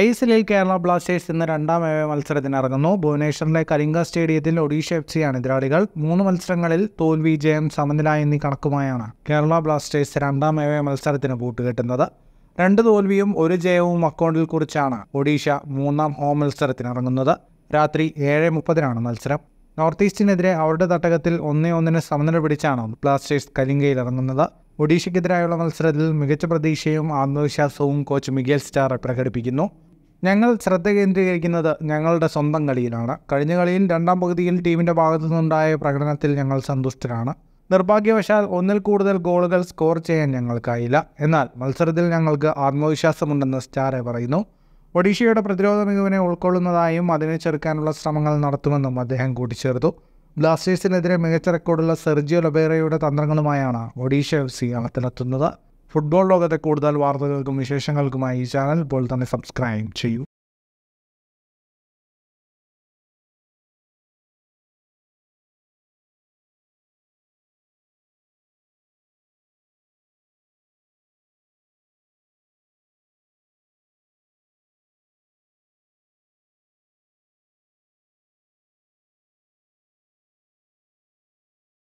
I S എല്ലിൽ Kerala Blasters ഇന്ന് രണ്ടാം മത്സരത്തിന് ഇറങ്ങുന്നു ഭുവനേശ്വറിലെ കലിംഗ സ്റ്റേഡിയത്തിൽ ഒഡീഷ എഫ് സിയാണ് എതിരാളികൾ മൂന്ന് മത്സരങ്ങളിൽ തോൽവി ജയം സമനില എന്നീ കണക്കുമായാണ് കേരള ബ്ലാസ്റ്റേഴ്സ് രണ്ടാം മത്സരത്തിന് പൂട്ടുകെട്ടുന്നത് രണ്ട് തോൽവിയും ഒരു ജയവും അക്കൗണ്ടിൽ കുറിച്ചാണ് ഒഡീഷ മൂന്നാം ഹോം മത്സരത്തിന് രാത്രി ഏഴ് മുപ്പതിനാണ് മത്സരം നോർത്ത് ഈസ്റ്റിനെതിരെ അവരുടെ തട്ടകത്തിൽ ഒന്നേ ഒന്നിന് സമനില പിടിച്ചാണ് ബ്ലാസ്റ്റേഴ്സ് കലിംഗയിൽ ഇറങ്ങുന്നത് ഒഡീഷയ്ക്കെതിരായുള്ള മത്സരത്തിൽ മികച്ച പ്രതീക്ഷയും ആത്മവിശ്വാസവും കോച്ച് മിഗേൽ സ്റ്റാർ പ്രകടിപ്പിക്കുന്നു ഞങ്ങൾ ശ്രദ്ധ കേന്ദ്രീകരിക്കുന്നത് ഞങ്ങളുടെ സ്വന്തം കളിയിലാണ് കഴിഞ്ഞ കളിയിൽ രണ്ടാം പകുതിയിൽ ടീമിൻ്റെ ഭാഗത്തു നിന്നുണ്ടായ പ്രകടനത്തിൽ ഞങ്ങൾ സന്തുഷ്ടരാണ് നിർഭാഗ്യവശാൽ ഒന്നിൽ കൂടുതൽ ഗോളുകൾ സ്കോർ ചെയ്യാൻ ഞങ്ങൾക്കായില്ല എന്നാൽ മത്സരത്തിൽ ഞങ്ങൾക്ക് ആത്മവിശ്വാസമുണ്ടെന്ന് സ്റ്റാറെ പറയുന്നു ഒഡീഷയുടെ പ്രതിരോധ മികവിനെ ഉൾക്കൊള്ളുന്നതായും അതിനെ ചെറുക്കാനുള്ള ശ്രമങ്ങൾ നടത്തുമെന്നും അദ്ദേഹം കൂട്ടിച്ചേർത്തു ബ്ലാസ്റ്റേഴ്സിനെതിരെ മികച്ച റെക്കോർഡുള്ള സെർജിയോ ലൊബേറയുടെ തന്ത്രങ്ങളുമായാണ് ഒഡീഷ എഫ് സി കളത്തിലെത്തുന്നത് ഫുട്ബോൾ ലോകത്തെ കൂടുതൽ വാർത്തകൾക്കും വിശേഷങ്ങൾക്കുമായി ഈ ചാനൽ പോലെ തന്നെ സബ്സ്ക്രൈബ് ചെയ്യൂ